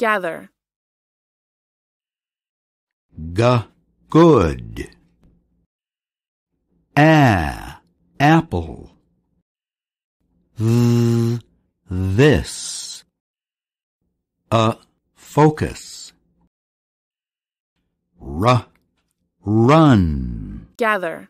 Gather. G good. A apple. Th this. A focus. R run. Gather.